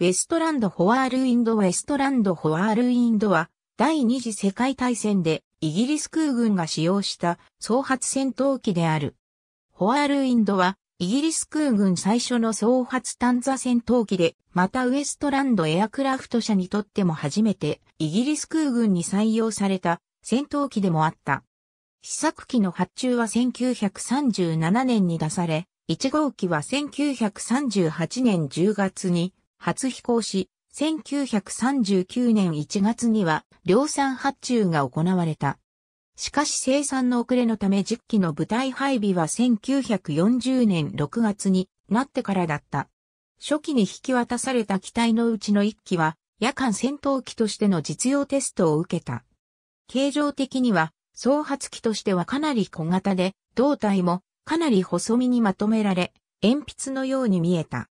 ウェストランド・ホワール・インド・ウェストランド・ホワール・インドは、第二次世界大戦でイギリス空軍が使用した総発戦闘機である。ホワール・インドは、イギリス空軍最初の総発探査戦闘機で、またウエストランドエアクラフト社にとっても初めて、イギリス空軍に採用された戦闘機でもあった。試作機の発注は1937年に出され、1号機は1938年10月に初飛行し、1939年1月には量産発注が行われた。しかし生産の遅れのため10機の部隊配備は1940年6月になってからだった。初期に引き渡された機体のうちの1機は夜間戦闘機としての実用テストを受けた。形状的には総発機としてはかなり小型で、胴体もかなり細身にまとめられ、鉛筆のように見えた。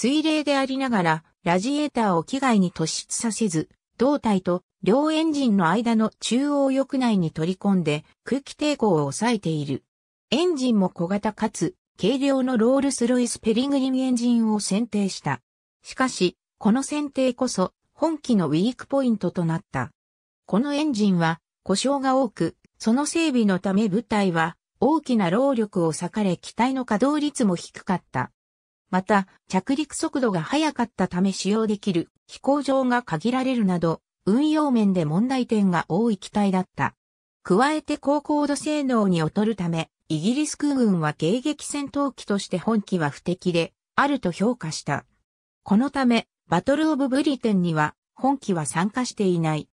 水冷でありながら、ラジエーターを機外に突出させず、胴体と両エンジンの間の中央翼内に取り込んで空気抵抗を抑えている。エンジンも小型かつ軽量のロールスロイスペリグリンエンジンを選定した。しかし、この選定こそ本機のウィークポイントとなった。このエンジンは故障が多く、その整備のため部隊は大きな労力を割かれ機体の稼働率も低かった。また、着陸速度が速かったため使用できる飛行場が限られるなど、運用面で問題点が多い機体だった。加えて高高度性能に劣るため、イギリス空軍は迎撃戦闘機として本機は不適で、あると評価した。このため、バトルオブブリテンには、本機は参加していない。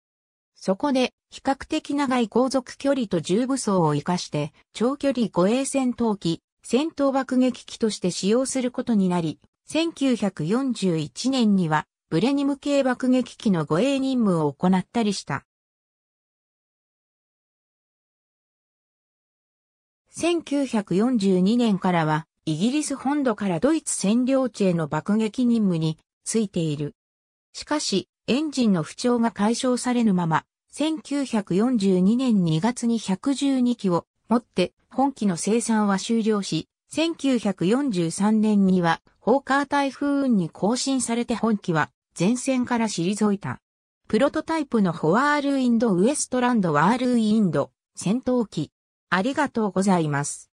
そこで、比較的長い航続距離と重武装を活かして、長距離護衛戦闘機、戦闘爆撃機として使用することになり、1941年にはブレニム系爆撃機の護衛任務を行ったりした。1942年からはイギリス本土からドイツ占領地への爆撃任務についている。しかし、エンジンの不調が解消されぬまま、1942年2月に112機を持って本機の生産は終了し、1943年には、ホーカー台風運に更新されて本機は、前線から退いた。プロトタイプのホワールインドウエストランドワールインド戦闘機。ありがとうございます。